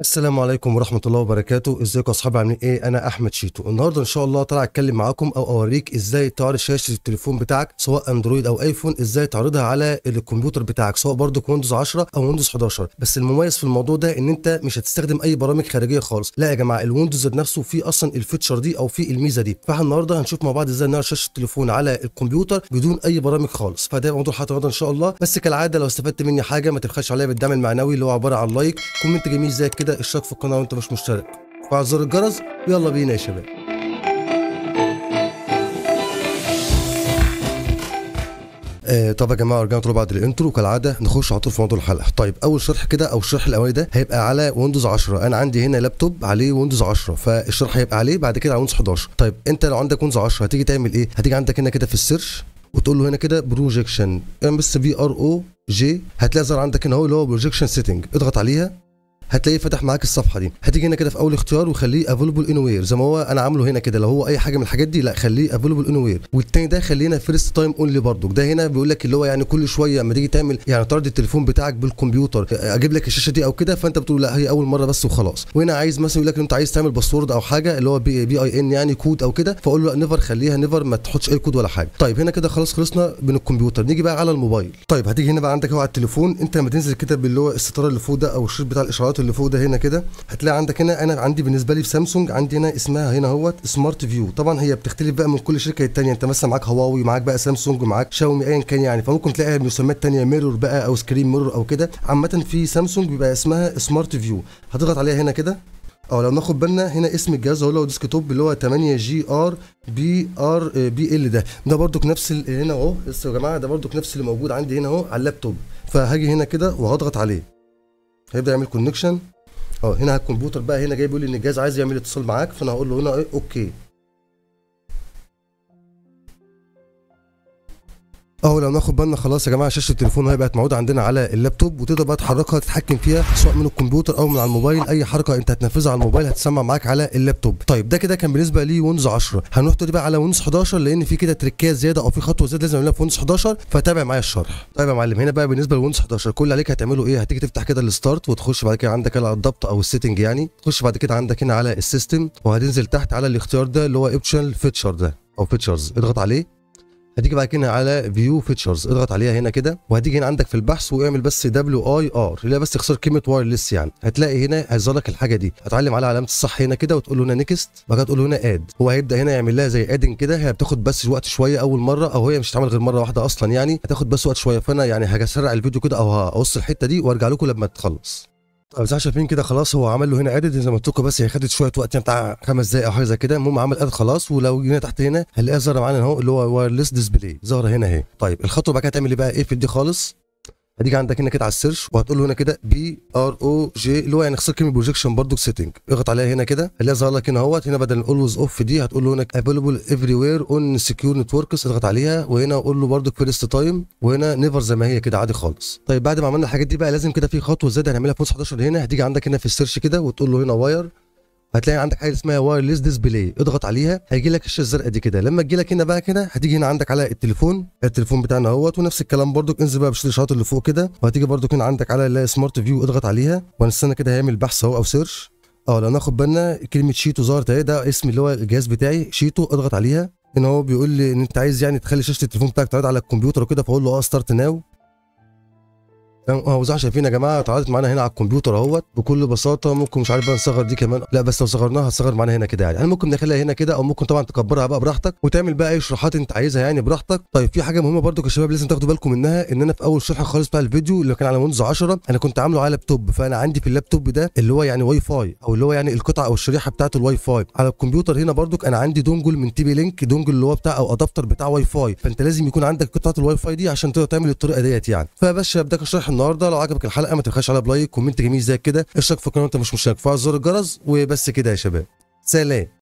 السلام عليكم ورحمة الله وبركاته ازيكم اصحابي عاملين ايه انا احمد شيتو النهاردة ان شاء الله طالع اتكلم معاكم او اوريك ازاي تعرض شاشة التليفون بتاعك سواء اندرويد او ايفون ازاي تعرضها على الكمبيوتر بتاعك سواء برضه ويندوز 10 او ويندوز 11 بس المميز في الموضوع ده ان انت مش هتستخدم اي برامج خارجية خالص لا يا جماعة الويندوز نفسه فيه اصلا الفيتشر دي او فيه الميزة دي فاحنا النهاردة هنشوف مع بعض ازاي نعرض شاشة التليفون على الكمبيوتر بدون اي برامج خالص فده موضوع حلقة ان شاء الله بس كالعادة لو استفدت مني حاجة ما تبخلش عليا بالدعم المعنوي اللي هو عبارة عن لايك كومنت جميل زي كده كده اشترك في القناه وانت مش مشترك فعل زر الجرس يلا بينا يا شباب آه طب يا جماعه رجعنا بعد الانترو كالعاده نخش على طول في موضوع الحلقه طيب اول شرح كده او الشرح الاولاني ده هيبقى على ويندوز 10 انا عندي هنا لابتوب عليه ويندوز 10 فالشرح هيبقى عليه بعد كده على ويندوز 11 طيب انت لو عندك ويندوز 10 هتيجي تعمل ايه هتيجي عندك هنا كده في السيرش وتقول له هنا كده بروجكشن ام اس بي ار او جي هتلاقي ظهر عندك هنا هو اللي هو بروجكشن سيتنج اضغط عليها هتلاقيه فتح معاك الصفحه دي هتيجي هنا كده في اول اختيار وخليه افيلبل ان وير زي ما هو انا عامله هنا كده لو هو اي حاجه من الحاجات دي لا خليه افيلبل ان وير والتاني ده خلينا فيرست تايم اونلي برضو ده هنا بيقول لك اللي هو يعني كل شويه اما تيجي تعمل يعني طرد التليفون بتاعك بالكمبيوتر اجيب لك الشاشه دي او كده فانت بتقول لا هي اول مره بس وخلاص وهنا عايز مثلا يقول لك انت عايز تعمل باسورد او حاجه اللي هو بي, بي اي ان يعني كود او كده فاقول له لا نيفر خليها نيفر ما تحطش اي كود ولا حاجه طيب هنا كده خلاص خلصنا من الكمبيوتر نيجي بقى على الموبايل طيب هتيجي هنا بقى عندك هو على التليفون انت لما تنزل كده باللي هو الستاره اللي فوق ده او الشريط بتاع الاشارات الخط اللي فوق ده هنا كده هتلاقي عندك هنا انا عندي بالنسبه لي في سامسونج عندي هنا اسمها هنا اهوت سمارت فيو طبعا هي بتختلف بقى من كل شركه للتانيه انت مثلا معاك هواوي معاك بقى سامسونج معاك شاومي ايا كان يعني فممكن تلاقي مسميات تانيه ميرور بقى او سكرين ميرور او كده عامه في سامسونج بيبقى اسمها سمارت فيو هتضغط عليها هنا كده اه لو ناخد بالنا هنا اسم الجهاز هو ديسك توب اللي هو 8 جي ار بي ار بي ال ده ده برضك نفس هنا اهو لسه يا جماعه ده برضك نفس اللي موجود عندي هنا اهو على اللابتوب فهاجي هنا كده وهضغط عليه هيبدا يعمل كونكشن اه هنا الكمبيوتر بقى هنا جاي بيقول لي ان الجهاز عايز يعمل اتصال معاك فانا هقول له هنا إيه، اوكي اهو لو ناخد بالنا خلاص يا جماعه شاشه التليفون هي بقت موجوده عندنا على اللابتوب وتقدر بقى تحركها تتحكم فيها سواء من الكمبيوتر او من على الموبايل اي حركه انت هتنفذها على الموبايل هتسمع معاك على اللابتوب طيب ده كده كان بالنسبه لي ويندوز 10 هنروح دلوقتي بقى على ويندوز 11 لان في كده تريكات زياده او في خطوه زياده لازم نعملها في ويندوز 11 فتابع معايا الشرح طيب يا معلم هنا بقى بالنسبه لويندوز 11 كل اللي عليك هتعمله ايه هتيجي تفتح كده الستارت وتخش بعد كده عندك على الضبط او السيتنج يعني تخش بعد كده عندك هنا على السيستم وهتنزل تحت على الاختيار ده اللي هو اوبشنال فيتشر ده او فيتشرز اضغط عليه هتيجي بعد كده على فيو فيتشرز اضغط عليها هنا كده وهتيجي هنا عندك في البحث واعمل بس دبليو اي ار اللي هي بس اخسر كلمه وايرلس يعني هتلاقي هنا هيظهر لك الحاجه دي هتعلم على علامه الصح هنا كده وتقول له هنا نيكست بعد كده تقول له هنا اد هو هيبدا هنا يعمل لها زي ادن كده هي بتاخد بس وقت شويه اول مره او هي مش هتعمل غير مره واحده اصلا يعني هتاخد بس وقت شويه فانا يعني هسرع الفيديو كده او هقص الحته دي وارجع لكم لما تخلص ابو شايفين كده خلاص هو عمل له هنا اديت زي ما قلت بس هي خدت شويه وقت يعني بتاع خمس دقائق او حاجه زي كده المهم عمل اديت خلاص ولو جينا تحت هنا هنلاقيها ظاهره معانا اهو اللي هو وايرلس ديسبلاي ظاهره هنا اهي طيب الخطوه بقى هتعمل ايه بقى ايه في دي خالص هتيجي عندك هنا كده على السيرش وهتقول له هنا كده بي ار او جي اللي هو يعني اختصار كلمه بروجيكشن برضك سيتنج اضغط عليها هنا كده هتلاقيها ظهر لك هنا اهوت هنا بدل اولويز اوف دي هتقول له هنا افيلبل افري وير اون سكيور نتوركس اضغط عليها وهنا اقول له برضك فيرست تايم وهنا نيفر زي ما هي كده عادي خالص طيب بعد ما عملنا الحاجات دي بقى لازم كده في خطوه زياده هنعملها في 11 هنا هتيجي عندك هنا في السيرش كده وتقول له هنا واير هتلاقي عندك حاجه اسمها وايرلس ديسبلاي اضغط عليها هيجي لك الشاشه الزرقاء دي كده لما تجي لك هنا بقى كده هتيجي هنا عندك على التليفون التليفون بتاعنا اهوت ونفس الكلام برضك انزل بقى بالشاشات اللي فوق كده وهتيجي برضك هنا عندك على سمارت فيو اضغط عليها وهنستنى كده هيعمل بحث اهو او سيرش اه لو ناخد بالنا كلمه شيتو ظهرت اهي ده اسم اللي هو الجهاز بتاعي شيتو اضغط عليها ان هو بيقول لي ان انت عايز يعني تخلي شاشه التليفون بتاعك تعرض على الكمبيوتر وكده فاقول له اه ستارت ناو اوزعها آه، فينا يا جماعه اتعرضت معانا هنا على الكمبيوتر اهوت بكل بساطه ممكن مش عارف بقى نصغر دي كمان لا بس لو صغرناها هتصغر معانا هنا كده يعني انا ممكن نخليها هنا كده او ممكن طبعا تكبرها بقى براحتك وتعمل بقى اي شروحات انت عايزها يعني براحتك طيب في حاجه مهمه برضو كشباب لازم تاخدوا بالكم منها ان انا في اول شرح خالص بتاع الفيديو اللي كان على ويندوز 10 انا كنت عامله على لابتوب فانا عندي في اللابتوب ده اللي هو يعني واي فاي او اللي هو يعني القطعه او الشريحه بتاعت الواي فاي على الكمبيوتر هنا برضو انا عندي دونجل من تي بي لينك دونجل اللي هو بتاع او ادابتر بتاع واي فاي فانت لازم يكون عندك قطعه الواي فاي دي عشان تقدر تعمل الطريقه ديت يعني فبس ده كشرح النهارده لو عجبك الحلقه ما تبخلش عليها بلايك كومنت جميل زي كده اشترك في القناه انت مش مشترك فعل زر الجرس وبس كده يا شباب سلام